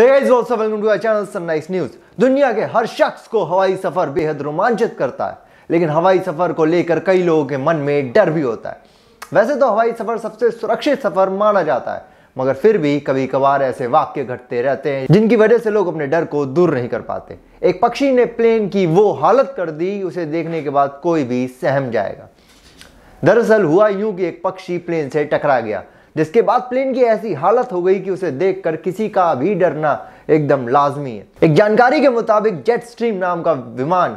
news दुनिया के हर शख्स को हवाई सफर बेहद रोमांचित करता है लेकिन हवाई सफर को लेकर कई लोगों के मन में डर भी होता है वैसे तो हवाई सफर सबसे सुरक्षित सफर माना जाता है मगर फिर भी कभी कभार ऐसे वाक्य घटते रहते हैं जिनकी वजह से लोग अपने डर को दूर नहीं कर पाते एक पक्षी ने प्लेन की वो हालत कर दी उसे देखने के बाद कोई भी सहम जाएगा दरअसल हुआ यूं कि एक पक्षी प्लेन से टकरा गया जिसके बाद प्लेन की ऐसी हालत हो गई कि उसे देखकर किसी का भी डरना एकदम लाजमी है एक जानकारी के मुताबिक जेट स्ट्रीम नाम का विमान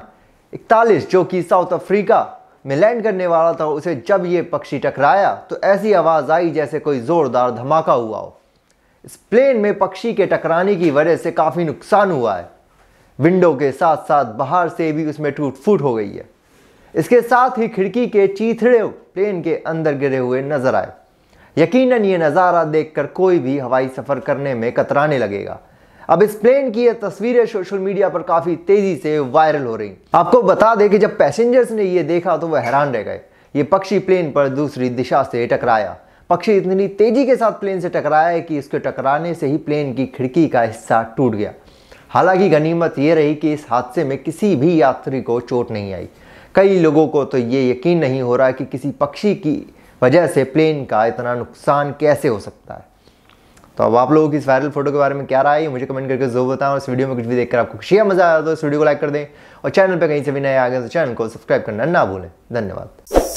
इकतालीस जो कि साउथ अफ्रीका में लैंड करने वाला था उसे जब ये पक्षी टकराया तो ऐसी आवाज़ आई जैसे कोई ज़ोरदार धमाका हुआ हो इस प्लेन में पक्षी के टकराने की वजह से काफ़ी नुकसान हुआ है विंडो के साथ साथ बाहर से भी उसमें टूट फूट हो गई है इसके साथ ही खिड़की के चीथड़े प्लेन के अंदर गिरे हुए नजर आए यकीनन ये नज़ारा देखकर कोई भी हवाई सफ़र करने में कतराने लगेगा अब इस प्लेन की ये तस्वीरें सोशल मीडिया पर काफ़ी तेज़ी से वायरल हो रही आपको बता दें कि जब पैसेंजर्स ने ये देखा तो वह हैरान रह गए ये पक्षी प्लेन पर दूसरी दिशा से टकराया पक्षी इतनी तेज़ी के साथ प्लेन से टकराया कि इसके टकराने से ही प्लेन की खिड़की का हिस्सा टूट गया हालांकि गनीमत यह रही कि इस हादसे में किसी भी यात्री को चोट नहीं आई कई लोगों को तो ये यकीन नहीं हो रहा कि किसी पक्षी की वजह से प्लेन का इतना नुकसान कैसे हो सकता है तो अब आप लोगों की इस वायरल फोटो के बारे में क्या राय है मुझे कमेंट करके जरूर बताएं और इस वीडियो में कुछ भी देखकर आपको खुशी या मजा आया तो इस वीडियो को लाइक कर दें और चैनल पर कहीं से भी नए आ गए तो चैनल को सब्सक्राइब करना ना भूलें धन्यवाद